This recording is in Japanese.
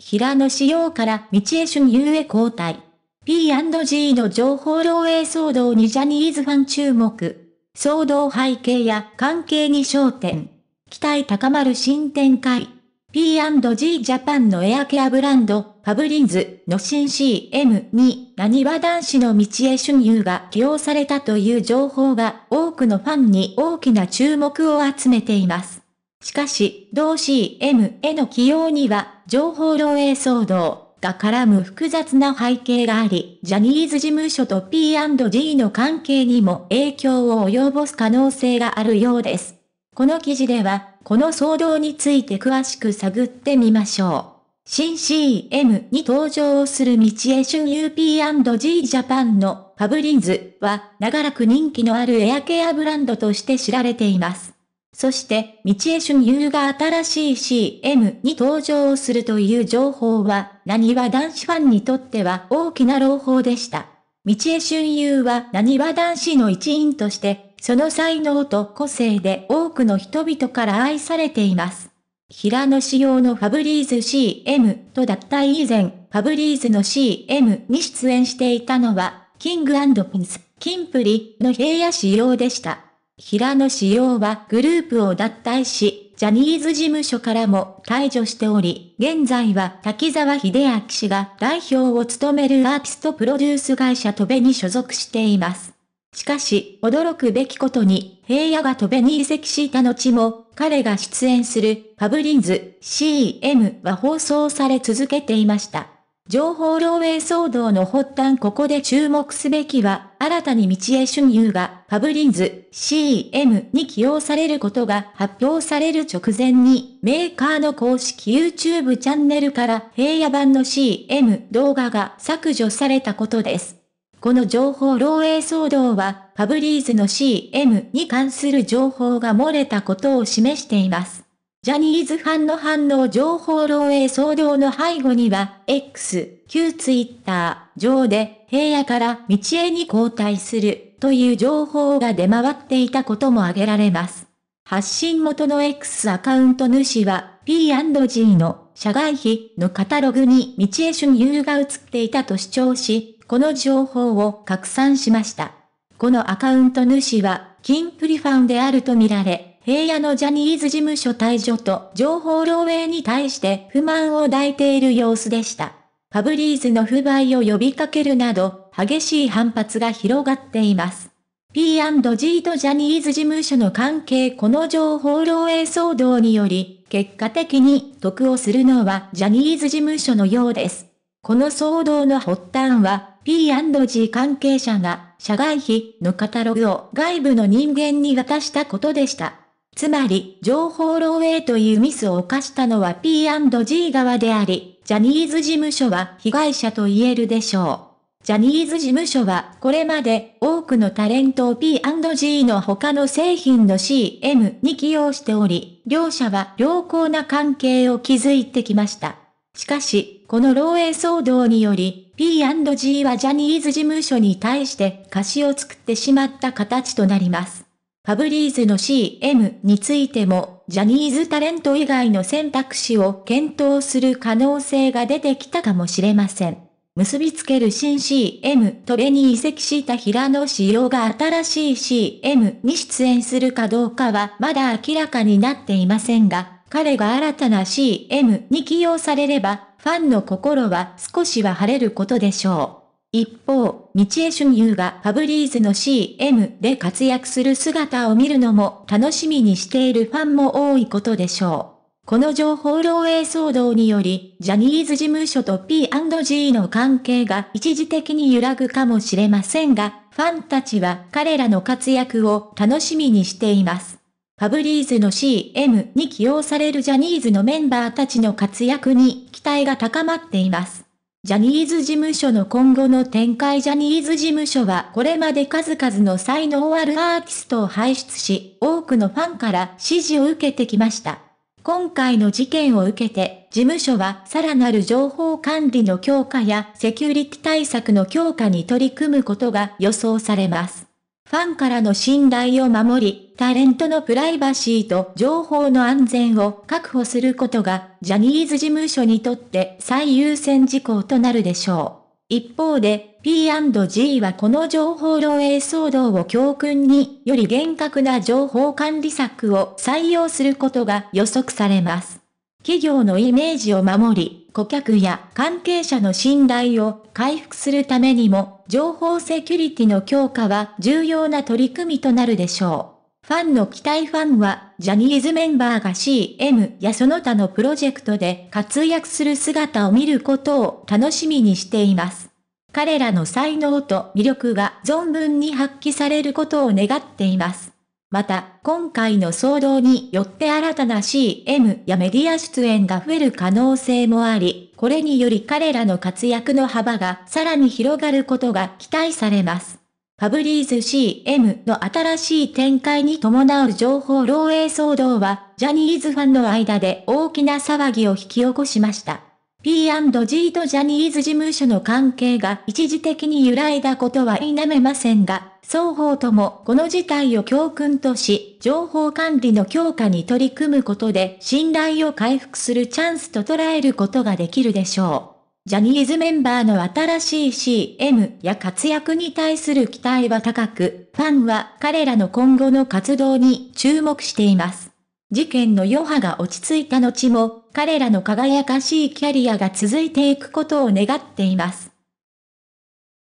平野紫耀から道江俊雄へ交代。P&G の情報漏洩騒動にジャニーズファン注目。騒動背景や関係に焦点。期待高まる新展開。P&G ジャパンのエアケアブランド、ファブリンズの新 CM に、何は男子の道へ春遊が起用されたという情報が多くのファンに大きな注目を集めています。しかし、同 CM への起用には、情報漏洩騒動が絡む複雑な背景があり、ジャニーズ事務所と P&G の関係にも影響を及ぼす可能性があるようです。この記事では、この騒動について詳しく探ってみましょう。新 CM に登場する道江春 UP&G ジャパンのファブリンズは長らく人気のあるエアケアブランドとして知られています。そして、道江俊優が新しい CM に登場するという情報は、何は男子ファンにとっては大きな朗報でした。道江俊優は何は男子の一員として、その才能と個性で多くの人々から愛されています。平野仕様のファブリーズ CM と脱退以前、ファブリーズの CM に出演していたのは、キングピンス、キンプリの平野仕様でした。平野紫耀はグループを脱退し、ジャニーズ事務所からも退場しており、現在は滝沢秀明氏が代表を務めるアーティストプロデュース会社トベに所属しています。しかし、驚くべきことに、平野がトベに移籍した後も、彼が出演するパブリンズ CM は放送され続けていました。情報漏洩騒動の発端ここで注目すべきは、新たに道江春優が、パブリンズ CM に起用されることが発表される直前に、メーカーの公式 YouTube チャンネルから平野版の CM 動画が削除されたことです。この情報漏洩騒動は、パブリーズの CM に関する情報が漏れたことを示しています。ジャニーズファンの反応情報漏洩騒動の背後には、X、旧ツイッター上で、平野から道江に交代する、という情報が出回っていたことも挙げられます。発信元の X アカウント主は、P&G の社外費のカタログに道江春優が映っていたと主張し、この情報を拡散しました。このアカウント主は、キンプリファンであるとみられ、平野のジャニーズ事務所退場と情報漏洩に対して不満を抱いている様子でした。パブリーズの不買を呼びかけるなど、激しい反発が広がっています。P&G とジャニーズ事務所の関係この情報漏洩騒動により、結果的に得をするのはジャニーズ事務所のようです。この騒動の発端は、P&G 関係者が社外費のカタログを外部の人間に渡したことでした。つまり、情報漏洩というミスを犯したのは P&G 側であり、ジャニーズ事務所は被害者と言えるでしょう。ジャニーズ事務所はこれまで多くのタレントを P&G の他の製品の CM に起用しており、両者は良好な関係を築いてきました。しかし、この漏洩騒動により、P&G はジャニーズ事務所に対して貸しを作ってしまった形となります。ファブリーズの CM についても、ジャニーズタレント以外の選択肢を検討する可能性が出てきたかもしれません。結びつける新 CM とレに移籍した平野仕様が新しい CM に出演するかどうかはまだ明らかになっていませんが、彼が新たな CM に起用されれば、ファンの心は少しは晴れることでしょう。一方、道江春優がファブリーズの CM で活躍する姿を見るのも楽しみにしているファンも多いことでしょう。この情報漏洩騒動により、ジャニーズ事務所と P&G の関係が一時的に揺らぐかもしれませんが、ファンたちは彼らの活躍を楽しみにしています。ファブリーズの CM に起用されるジャニーズのメンバーたちの活躍に期待が高まっています。ジャニーズ事務所の今後の展開ジャニーズ事務所はこれまで数々の才能あるアーティストを輩出し、多くのファンから支持を受けてきました。今回の事件を受けて、事務所はさらなる情報管理の強化やセキュリティ対策の強化に取り組むことが予想されます。ファンからの信頼を守り、タレントのプライバシーと情報の安全を確保することが、ジャニーズ事務所にとって最優先事項となるでしょう。一方で、P&G はこの情報漏洩騒動を教訓に、より厳格な情報管理策を採用することが予測されます。企業のイメージを守り、顧客や関係者の信頼を回復するためにも、情報セキュリティの強化は重要な取り組みとなるでしょう。ファンの期待ファンは、ジャニーズメンバーが CM やその他のプロジェクトで活躍する姿を見ることを楽しみにしています。彼らの才能と魅力が存分に発揮されることを願っています。また、今回の騒動によって新たな CM やメディア出演が増える可能性もあり、これにより彼らの活躍の幅がさらに広がることが期待されます。ファブリーズ CM の新しい展開に伴う情報漏洩騒動は、ジャニーズファンの間で大きな騒ぎを引き起こしました。P&G とジャニーズ事務所の関係が一時的に揺らいだことは否めませんが、双方ともこの事態を教訓とし、情報管理の強化に取り組むことで信頼を回復するチャンスと捉えることができるでしょう。ジャニーズメンバーの新しい CM や活躍に対する期待は高く、ファンは彼らの今後の活動に注目しています。事件の余波が落ち着いた後も、彼らの輝かしいキャリアが続いていくことを願っています。